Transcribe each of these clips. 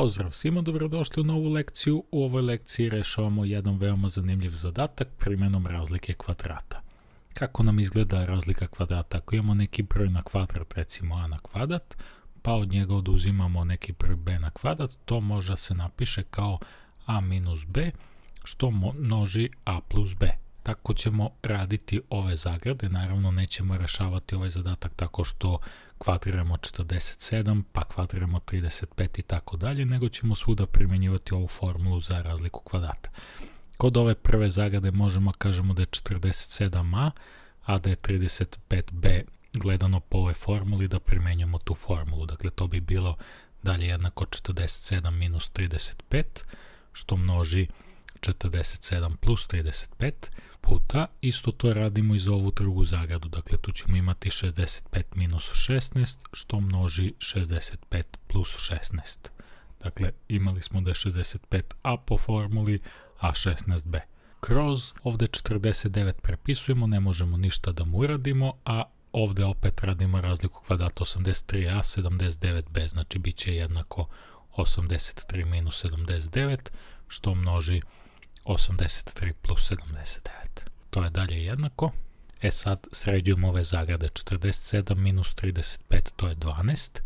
Pozdrav svima, dobrodošli u novu lekciju. U ovoj lekciji rešavamo jedan veoma zanimljiv zadatak primjenom razlike kvadrata. Kako nam izgleda razlika kvadrata? Ako imamo neki broj na kvadrat, recimo a na kvadrat, pa od njega oduzimamo neki broj b na kvadrat, to može da se napiše kao a minus b, što množi a plus b. Tako ćemo raditi ove zagrade, naravno nećemo rešavati ovaj zadatak tako što kvadriramo 47, pa kvadriramo 35 i tako dalje, nego ćemo svuda primenjivati ovu formulu za razliku kvadrata. Kod ove prve zagrade možemo da kažemo da je 47a, a da je 35b gledano po ovoj formuli da primenjujemo tu formulu. Dakle, to bi bilo dalje jednako 47 minus 35, što množi 47 plus 35 puta, isto to radimo i za ovu drugu zagradu, dakle tu ćemo imati 65 minus 16, što množi 65 plus 16. Dakle, imali smo da je 65a po formuli, a 16b. Kroz ovde 49 prepisujemo, ne možemo ništa da mu uradimo, a ovde opet radimo razliku kvadrata 83a, 79b, znači bit će jednako 83 minus 79, što množi 83 plus 79. To je dalje jednako. E sad sređujemo ove zagrade. 47 minus 35 to je 12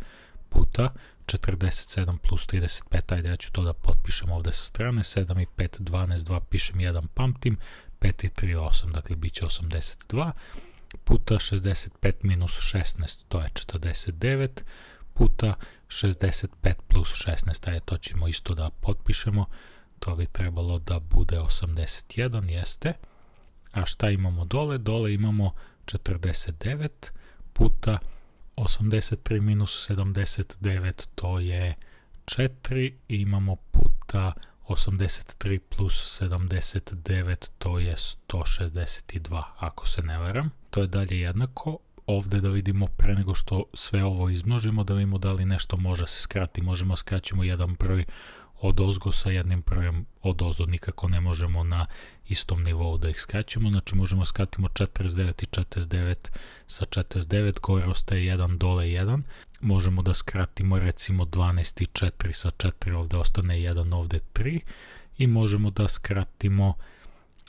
puta 47 plus 35, ajde ja ću to da potpišem ovde sa strane, 7 i 5, 12, 2, pišem 1, pamtim, 5 i 3, 8, dakle bit će 82, puta 65 minus 16, to je 49, puta 65 plus 16, ajde to ćemo isto da potpišemo, to bi trebalo da bude 81, jeste. A šta imamo dole? Dole imamo 49 puta 83 minus 79, to je 4 i imamo puta 83 plus 79, to je 162, ako se ne varam. To je dalje jednako. Ovde da vidimo pre nego što sve ovo izmnožimo, da vidimo da li nešto može da se skrati. Možemo da skraćimo jedan broj od ozgo sa jednim prvim od ozgo, nikako ne možemo na istom nivou da ih skraćemo, znači možemo da skratimo 49 i 49 sa 49, gore ostaje 1, dole 1, možemo da skratimo recimo 12 i 4 sa 4, ovde ostane 1, ovde 3, i možemo da skratimo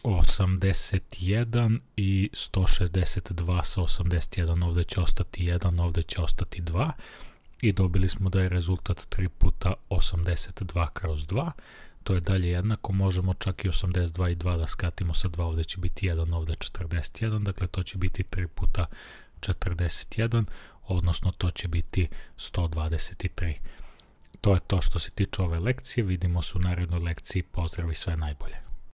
81 i 162 sa 81, ovde će ostati 1, ovde će ostati 2, i dobili smo da je rezultat 3 puta 82 kroz 2, to je dalje jednako, možemo čak i 82 i 2 da skatimo sa 2, ovde će biti 1, ovde 41, dakle to će biti 3 puta 41, odnosno to će biti 123. To je to što se tiče ove lekcije, vidimo se u narednoj lekciji, pozdrav i sve najbolje.